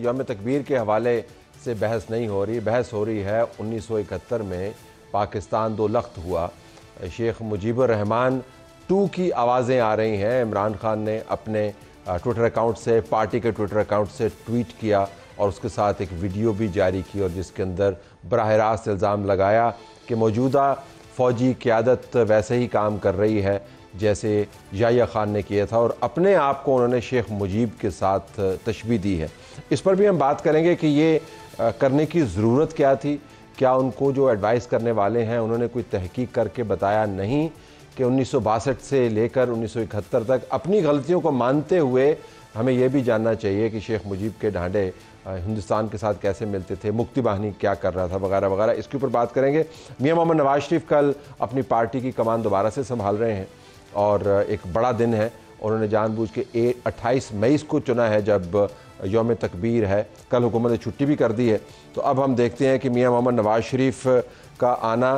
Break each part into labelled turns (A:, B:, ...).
A: योम तकबीर के हवाले से बहस नहीं हो रही बहस हो रही है उन्नीस सौ इकहत्तर में पाकिस्तान दो लख्त हुआ शेख रहमान टू की आवाज़ें आ रही हैं इमरान खान ने अपने ट्विटर अकाउंट से पार्टी के ट्विटर अकाउंट से ट्वीट किया और उसके साथ एक वीडियो भी जारी की और जिसके अंदर बरह रास्त इल्ज़ाम लगाया कि मौजूदा फौजी क़्यादत वैसे ही काम कर रही है जैसे याया खान ने किया था और अपने आप को उन्होंने शेख मुजीब के साथ तशबी दी है इस पर भी हम बात करेंगे कि ये करने की ज़रूरत क्या थी क्या उनको जो एडवाइस करने वाले हैं उन्होंने कोई तहकीक करके बताया नहीं कि उन्नीस से लेकर उन्नीस तक अपनी गलतियों को मानते हुए हमें यह भी जानना चाहिए कि शेख मुजीब के ढांडे हिंदुस्तान के साथ कैसे मिलते थे मुक्ति वाहनी क्या कर रहा था वगैरह वगैरह इसके ऊपर बात करेंगे मियाँ मोहम्मद नवाज शरीफ कल अपनी पार्टी की कमान दोबारा से संभाल रहे हैं और एक बड़ा दिन है उन्होंने जानबूझ के ए अट्ठाईस मई को चुना है जब योम तकबीर है कल हुकूमत ने छुट्टी भी कर दी है तो अब हम देखते हैं कि मियाँ मोहम्मद नवाज शरीफ का आना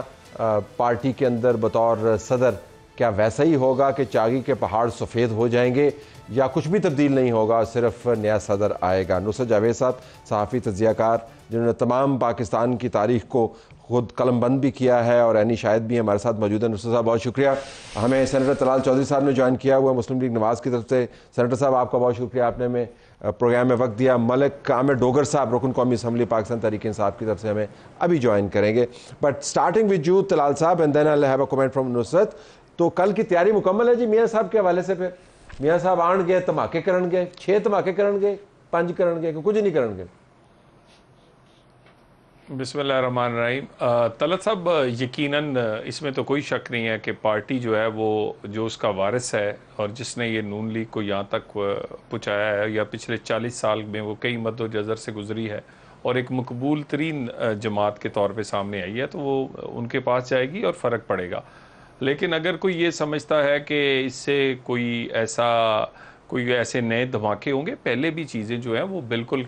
A: पार्टी के अंदर बतौर सदर क्या वैसा ही होगा कि चागी के पहाड़ सफ़ेद हो जाएंगे या कुछ भी तब्दील नहीं होगा सिर्फ नया सदर आएगा नुसर जावेद साहब सहाफ़ी तजियाकार जिन्होंने तमाम पाकिस्तान की तारीख को खुद कलम बंद भी किया है और यानी शायद भी हमारे साथ मौजूद है नुसर साहब बहुत शुक्रिया हमें सेनेटर तलाल चौधरी साहब ने ज्वाइन किया हुआ मुस्लिम लीग नवाज़ की तरफ से सेनेटर साहब आपका बहुत शुक्रिया आपने हमें प्रोग्राम में वक्त दिया मलिक आमिर डोगर साहब रुकन कौमी असम्बली पाकिस्तान तरीके साहब की तरफ से हमें अभी ज्वाइन करेंगे but starting with you Talal साहब and then I have a comment from Nusrat तो कल की तैयारी मुकम्मल है जी मियाँ साहब के हवाले से फिर मियाँ साहब आन गए धमाके कर गए छे धमाके कर गए पंज कर गए कुछ नहीं करण गए
B: बिसमान रहीम तलत साहब यकीनन इसमें तो कोई शक नहीं है कि पार्टी जो है वो जो उसका वारिस है और जिसने ये नून लीग को यहाँ तक पहुँचाया है या पिछले चालीस साल में वो कई मद जजर से गुजरी है और एक मकबूल तरीन जमात के तौर पर सामने आई है तो वो उनके पास जाएगी और फ़र्क पड़ेगा लेकिन अगर कोई ये समझता है कि इससे कोई ऐसा कोई ऐसे नए धमाके होंगे पहले भी चीज़ें जो हैं वो बिल्कुल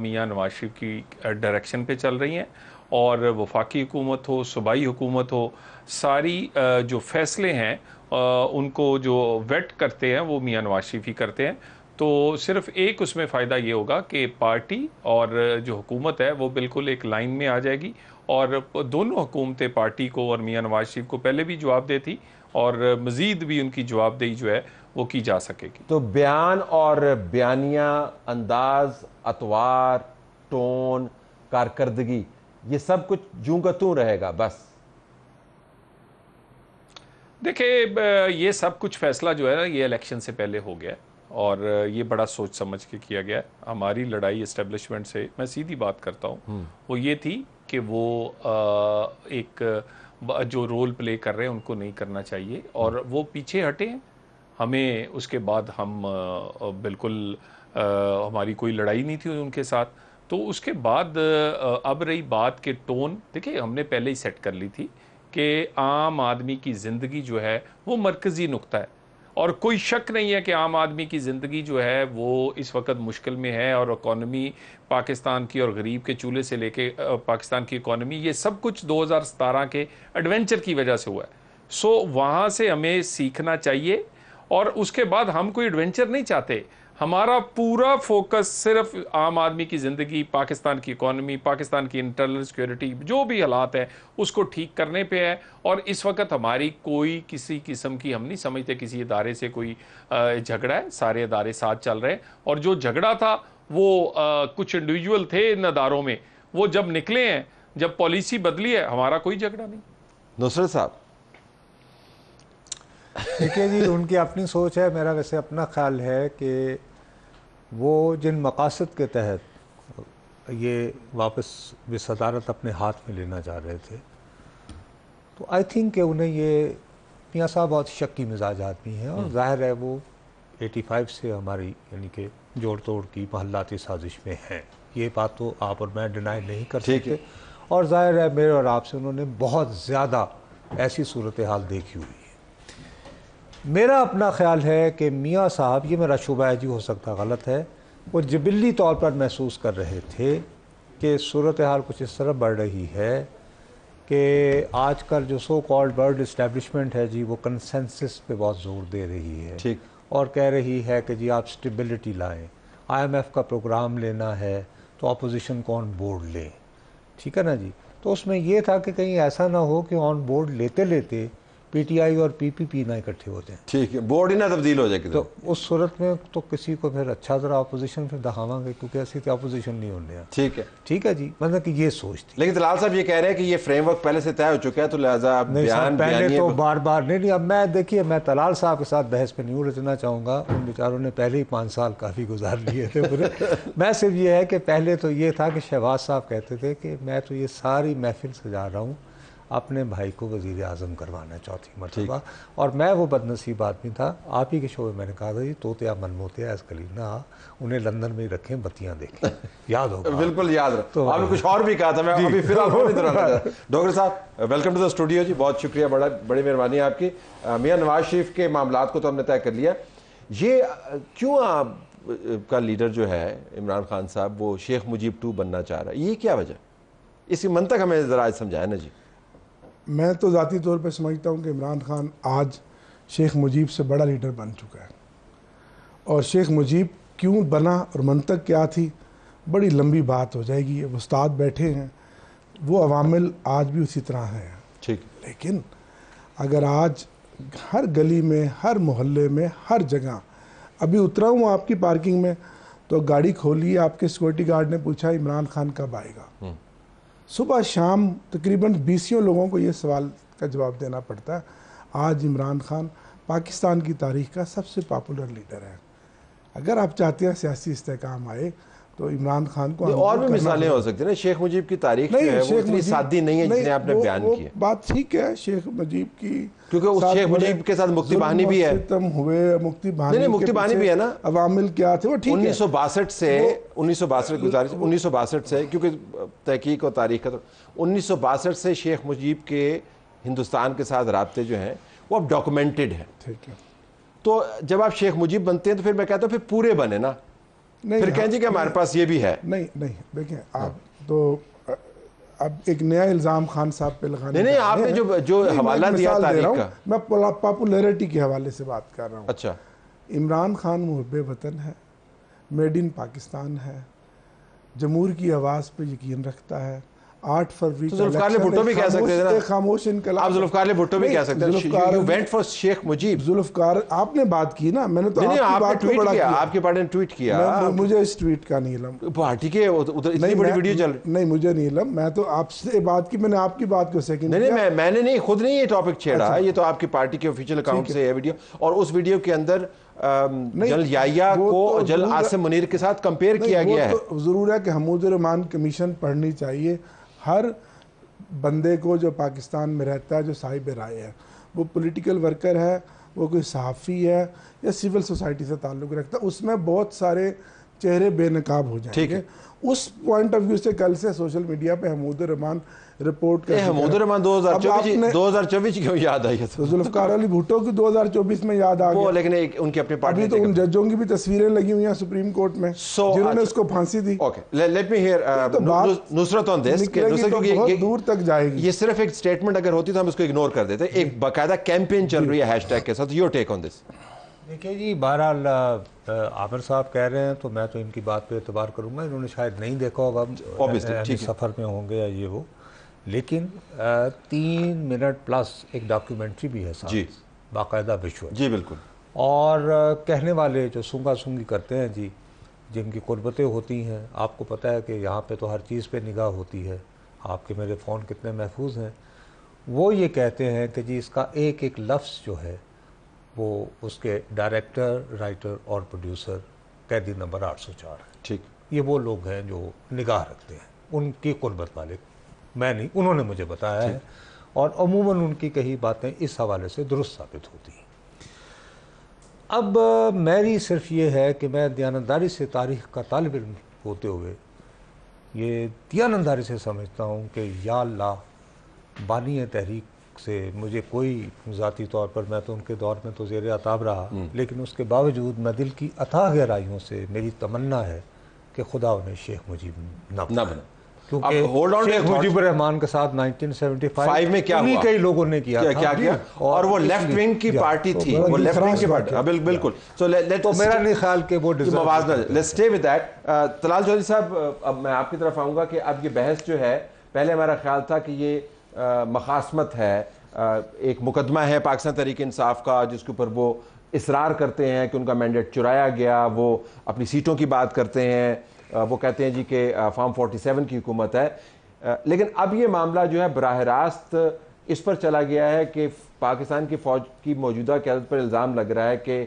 B: मियाँ नवाज शरीफ की डायरेक्शन पे चल रही हैं और वफाकी हुकूमत हो सूबाई हुकूमत हो सारी जो फैसले हैं उनको जो वेट करते हैं वो मियाँ नवाज शरीफ ही करते हैं तो सिर्फ एक उसमें फ़ायदा ये होगा कि पार्टी और जो हुकूमत है वो बिल्कुल एक लाइन में आ जाएगी और दोनों हुकूमतें पार्टी को और मियाँ नवाज शरीफ को पहले भी जवाब दे थी और मज़ीद भी उनकी जवाबदेही जो है वो की जा सकेगी
A: तो बयान और बयानिया अंदाज अतवार टोन कारकर्दगी ये सब कुछ जूं का तू रहेगा बस
B: देखिए ये सब कुछ फैसला जो है ना ये इलेक्शन से पहले हो गया है और ये बड़ा सोच समझ के किया गया हमारी लड़ाई इस्टेब्लिशमेंट से मैं सीधी बात करता हूँ हम्म। वो ये थी कि वो आ, एक जो रोल प्ले कर रहे हैं उनको नहीं करना चाहिए और हम्म। वो पीछे हटे हमें उसके बाद हम बिल्कुल आ, हमारी कोई लड़ाई नहीं थी उनके साथ तो उसके बाद अब रही बात के टोन देखिए हमने पहले ही सेट कर ली थी कि आम आदमी की ज़िंदगी जो है वो मरकज़ी नुकता है और कोई शक नहीं है कि आम आदमी की ज़िंदगी जो है वो इस वक्त मुश्किल में है और इकानमी पाकिस्तान की और गरीब के चूल्हे से लेके पाकिस्तान की इकानमी ये सब कुछ 2017 के एडवेंचर की वजह से हुआ है सो वहाँ से हमें सीखना चाहिए और उसके बाद हम कोई एडवेंचर नहीं चाहते हमारा पूरा फोकस सिर्फ आम आदमी की ज़िंदगी पाकिस्तान की इकॉनमी पाकिस्तान की इंटरनल सिक्योरिटी जो भी हालात है उसको ठीक करने पे है और इस वक्त हमारी कोई किसी किस्म की हम नहीं समझते किसी इदारे से कोई झगड़ा है सारे इदारे साथ चल रहे हैं और जो झगड़ा था वो आ, कुछ इंडिविजुअल थे इन अदारों में वो जब निकले हैं जब पॉलिसी बदली है हमारा कोई झगड़ा नहीं
C: नुसरत साहब देखिए जी उनकी अपनी सोच है मेरा वैसे अपना ख्याल है कि वो जिन मकासद के तहत ये वापस भी सदारत अपने हाथ में लेना चाह रहे थे तो आई थिंक कि उन्हें ये मियाँ साहब बहुत शक्की मिजाज आदमी हैं और हम्म। ज़ाहिर है वो 85 से हमारी यानी कि जोड़ तोड़ की महलाती साजिश में हैं ये बात तो आप और मैं डिनाई नहीं कर सकते और ज़ाहिर है मेरे और आपसे उन्होंने बहुत ज़्यादा ऐसी सूरत हाल देखी हुई मेरा अपना ख्याल है कि मियाँ साहब ये मेरा शुबा है जी हो सकता गलत है वो जबिली तौर पर महसूस कर रहे थे कि सूरत हाल कुछ इस तरह बढ़ रही है कि आजकल जो सो कॉल्ड वर्ल्ड इस्टेब्लिशमेंट है जी वो कंसेंसिस पे बहुत ज़ोर दे रही है ठीक और कह रही है कि जी आप स्टेबिलिटी लाएं आईएमएफ का प्रोग्राम लेना है तो अपोजिशन को ऑन बोर्ड लें ठीक है ना जी तो उसमें यह था कि कहीं ऐसा ना हो कि ऑन बोर्ड लेते लेते पीटीआई और पीपीपी में इकट्ठे होते हैं
A: ठीक है बोर्ड ही ना तब्दील हो जाएगी तो
C: उस सूरत में तो किसी को फिर अच्छा जरा अपोजिशन फिर दहावांगे क्योंकि ऐसी तो अपोजिशन नहीं होने ठीक है ठीक है जी मतलब कि ये सोच
A: थी लेकिन दलाल साहब ये कह रहे हैं कि ये फ्रेमवर्क पहले से तय हो चुका है तो लिहाजा पहले तो
C: बार बार नहीं लिया अब मैं देखिए मैं तलाल साहब के साथ बहस पर नहीं रचना चाहूँगा उन बेचारों ने पहले ही पाँच साल काफ़ी गुजार लिए थे मैं सिर्फ ये है कि पहले तो ये था कि शहबाज साहब कहते थे कि मैं तो ये सारी महफिल सजा रहा हूँ अपने भाई को वजीर अजम करवाना है चौथी मरतबा और मैं वो बदनसीब आदमी था आप ही के शो में मैंने कहा था जी तोते आप मनमोते एस ना उन्हें लंदन में ही रखें बत्तियाँ देखें
A: याद हो बिल्कुल याद रख तो आपने कुछ और भी कहा था मैं अभी फिलहाल डॉक्टर साहब वेलकम टू द स्टूडियो जी बहुत शुक्रिया बड़ा बड़ी मेहरबानी आपकी मियाँ नवाज शरीफ के मामला को तो हमने तय कर लिया ये क्यों आप का लीडर जो है इमरान खान साहब वो शेख मुजीब टू बनना चाह रहा है ये क्या वजह इसी मन तक हमें ज़रा समझाया ना जी
D: मैं तो ज़ाती तौर पर समझता हूँ कि इमरान ख़ान आज शेख मुजीब से बड़ा लीडर बन चुका है और शेख मुजीब क्यों बना और मनतक क्या थी बड़ी लंबी बात हो जाएगी उस्ताद बैठे हैं वो अवामिल आज भी उसी तरह हैं ठीक लेकिन अगर आज हर गली में हर मोहल्ले में हर जगह अभी उतरा हूँ आपकी पार्किंग में तो गाड़ी खोली आपके सिक्योरिटी गार्ड ने पूछा इमरान खान कब आएगा हम्म। सुबह शाम तकरीबन बीसियों लोगों को ये सवाल का जवाब देना पड़ता है आज इमरान खान पाकिस्तान की तारीख का सबसे पॉपुलर लीडर है अगर आप चाहते हैं सियासी इसकाम आए तो इमरान खान को और भी मिसालें
A: हो सकती है ना शेख मुजीब की तारीख नहीं, है शेख इतनी सादी नहीं है जितने आपने बयान किया बात ठीक है शेख मुजीब की क्योंकि उस शेख मुजीब के साथ मुक्ति बहानी भी है
D: हुए मुक्ति बहानी नहीं, मुक्ति बहानी भी है ना अवामिल क्या थे वो ठीक उन्नीस सौ
A: बासठ से उन्नीस सौ बासठ गुजारिश उन्नीस सौ बासठ से क्योंकि तहकीक और तारीख का तो उन्नीस सौ बासठ से शेख मुजीब के हिंदुस्तान के साथ रबते जो हैं वो अब डॉक्यूमेंटेड है ठीक है तो जब आप शेख मुजीब बनते हैं तो फिर मैं कहता हूँ फिर पूरे बने ना
D: नहीं फिर कहें जी कि हमारे पास ये भी है नहीं नहीं देखें आप तो अब एक नया इल्ज़ाम खान साहब पे लगाने नहीं, नहीं आपने जो जो हवाला दिया तारीख का मैं पॉपुलैरिटी के हवाले से बात कर रहा हूँ अच्छा इमरान खान मुहब वतन है मेड इन पाकिस्तान है जमूर की आवाज़ पे यकीन रखता है आठ फरवरी तो जुल्फकार भुट्टो भी कह सकते थे खामोश आप जुल्फकार भुट्टो भी कह सकते you went for Sheikh Mujib Zulfikar आपने बात की ना मैंने तो नहीं, आपकी बात ट्वीट किया आपके पार्टी ने ट्वीट किया मुझे इस ट्वीट का नहीं इलम पार्टी के
A: उधर इतनी बड़ी वीडियो चल
D: नहीं मुझे नहीं इलम मैं तो आपसे बात की मैंने आपकी बात को सेकंड नहीं मैं
A: मैंने नहीं खुद नहीं ये टॉपिक छेड़ा अच्छा। ये तो आपकी पार्टी के ऑफिशियल अकाउंट से है वीडियो और उस वीडियो के अंदर जल याया को तो जल आसिम मुनीर के साथ कंपेयर किया गया है
D: तो जरूर है कि हमूद रहमान कमीशन पढ़नी चाहिए हर बंदे को जो पाकिस्तान में रहता है जो साहिब राय है वो पॉलिटिकल वर्कर है वो कोई सहाफ़ी है या सिविल सोसाइटी से ताल्लुक़ रखता है उसमें बहुत सारे चेहरे बेनकाब हो जाएंगे उस पॉइंट ऑफ व्यू से कल से सोशल मीडिया पे हमूद रहमान रिपोर्ट कर हमूदुररहमान 2024
A: 2024 क्यों याद आई है
D: जुल्फकार अली भुट्टो की 2024 में याद आ गया लेकिन एक उनके अपने अभी तो उन जजों की भी तस्वीरें लगी हुई हैं सुप्रीम कोर्ट में so, जिन्होंने अच्छा। उसको फांसी दी okay
A: let me hear Nusrat on this के नुसरत तो क्योंकि ये दूर तक जाएगी ये सिर्फ एक स्टेटमेंट अगर होती तो हम इसको इग्नोर कर देते एक बाकायदा कैंपेन चल रही है हैशटैग के साथ योर टेक ऑन दिस
C: देखिए जी बहरहाल आमिर साहब कह रहे हैं तो मैं तो इनकी बात पे एतबार करूँगा इन्होंने शायद नहीं देखा होगा सफ़र में होंगे या ये हो लेकिन आ, तीन मिनट प्लस एक डॉक्यूमेंट्री भी है साथ जी बाकायदा
A: विश्व जी बिल्कुल
C: और आ, कहने वाले जो सूंगा सूंगी करते हैं जी जिनकी कुर्बतें होती हैं आपको पता है कि यहाँ पर तो हर चीज़ पर निगाह होती है आपके मेरे फ़ोन कितने महफूज हैं वो ये कहते हैं कि जी इसका एक एक लफ्स जो है वो उसके डायरेक्टर राइटर और प्रोड्यूसर कैदी नंबर आठ सौ चार है ठीक ये वो लोग हैं जो निगाह रखते हैं उनकी कुर्बत वाले मैं नहीं उन्होंने मुझे बताया है और अमूमन उनकी कही बातें इस हवाले से दुरुस्त साबित होती हैं अब मेरी सिर्फ ये है कि मैं दयानंदारी से तारीख का तालब होते हुए ये दयानंदारी से समझता हूँ कि या ला बानी तहरीक से मुझे कोई ज़ाती तौर पर मैं तो उनके दौर में तो जेर आताब रहा हम्म। लेकिन उसके बावजूद मैं दिल की अथाह गहराइयों से मेरी तमन्ना है कि खुदा उन्हें शेख मुजीब ना बने क्योंकि होल्ड ऑन शेख मुजीब रहमान के साथ 1975 में क्या हुआ कई लोगों ने किया क्या था, क्या, किया और वो लेफ्ट विंग की पार्टी तो थी वो लेफ्ट विंग की पार्टी
A: बिल, बिल्कुल सो तो मेरा नहीं ख्याल कि वो मवाजना let's stay with that Talal Chaudhry साहब अब मैं आपकी तरफ आऊंगा कि अब ये बहस जो है पहले हमारा ख्याल था कि ये मखासमत है एक मुकदमा है पाकिस्तान तरीक इंसाफ का जिसके ऊपर वो इसरार करते हैं कि उनका मैंडेट चुराया गया वो अपनी सीटों की बात करते हैं वो कहते हैं जी कि फोर्टी 47 की हुकूमत है लेकिन अब ये मामला जो है बरह रास्त इस पर चला गया है कि पाकिस्तान की फ़ौज की मौजूदा क्यादत पर इल्ज़ाम लग रहा है कि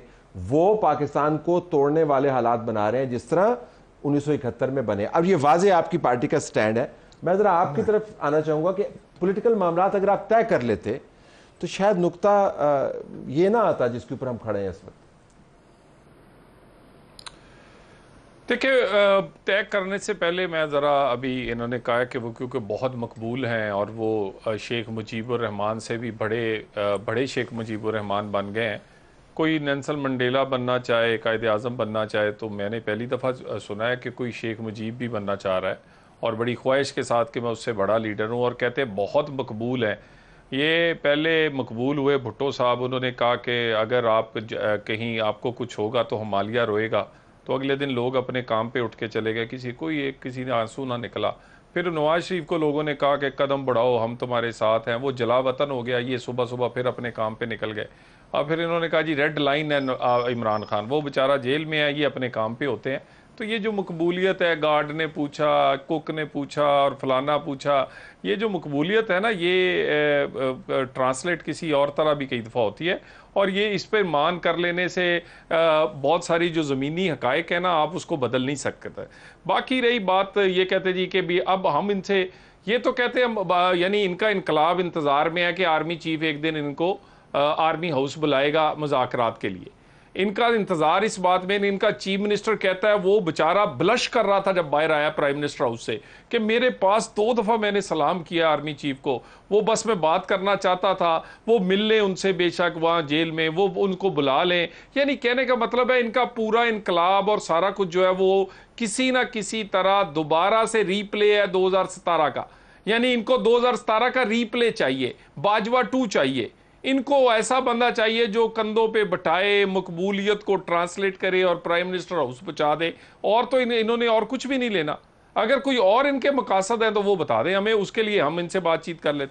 A: वो पाकिस्तान को तोड़ने वाले हालात बना रहे हैं जिस तरह उन्नीस में बने अब ये वाजे आपकी पार्टी का स्टैंड है मैं ज़रा आपकी तरफ आना चाहूंगा कि पोलिटिकल मामला अगर आप तय कर लेते तो शायद नुकता ये ना आता जिसके ऊपर हम खड़े हैं इस वक्त
B: देखिए तय करने से पहले मैं ज़रा अभी इन्होंने कहा कि वो क्योंकि बहुत मकबूल हैं और वो शेख रहमान से भी बड़े बड़े शेख रहमान बन गए हैं कोई नैनसल मंडेला बनना चाहे कायद अजम बनना चाहे तो मैंने पहली दफ़ा सुना है कि कोई शेख मुजीब भी बनना चाह रहा है और बड़ी ख्वाहिश के साथ कि मैं उससे बड़ा लीडर हूँ और कहते बहुत मकबूल है ये पहले मकबूल हुए भुट्टो साहब उन्होंने कहा कि अगर आप कहीं आपको कुछ होगा तो हमालिया रोएगा तो अगले दिन लोग अपने काम पे उठ के चले गए किसी कोई एक किसी ने आंसू ना निकला फिर नवाज शरीफ को लोगों ने कहा कि कदम बढ़ाओ हम तुम्हारे साथ हैं वो जला वतन हो गया ये सुबह सुबह फिर अपने काम पे निकल गए अब फिर इन्होंने कहा जी रेड लाइन है इमरान खान वो बेचारा जेल में है ये अपने काम पे होते हैं तो ये जो मकबूलियत है गार्ड ने पूछा कुक ने पूछा और फलाना पूछा ये जो मकबूलियत है ना ये ट्रांसलेट किसी और तरह भी कई दफ़ा होती है और ये इस पर मान कर लेने से बहुत सारी जो ज़मीनी हकायक है ना आप उसको बदल नहीं सकते बाकी रही बात ये कहते जी कि भी अब हम इनसे ये तो कहते हैं यानी इनका इनकलाब इंतज़ार में है कि आर्मी चीफ एक दिन इनको आर्मी हाउस बुलाएगा मुजाकर के लिए इनका इंतजार इस बात में इनका चीफ मिनिस्टर कहता है वो बेचारा ब्लश कर रहा था जब बाहर आया प्राइम मिनिस्टर हाउस से कि मेरे पास दो दफ़ा मैंने सलाम किया आर्मी चीफ को वो बस मैं बात करना चाहता था वो मिल लें उनसे बेशक वहाँ जेल में वो उनको बुला लें यानी कहने का मतलब है इनका पूरा इनकलाब और सारा कुछ जो है वो किसी ना किसी तरह दोबारा से रीप्ले है दो का यानी इनको दो का रीप्ले चाहिए बाजवा टू चाहिए इनको ऐसा बंदा चाहिए जो कंधों पे बटाए मकबूलियत को ट्रांसलेट करे और प्राइम मिनिस्टर हाउस पहुँचा दे और तो इन, इन्होंने और कुछ भी नहीं लेना अगर कोई और इनके मकासद हैं तो वो बता दें हमें उसके लिए हम इनसे बातचीत कर लेते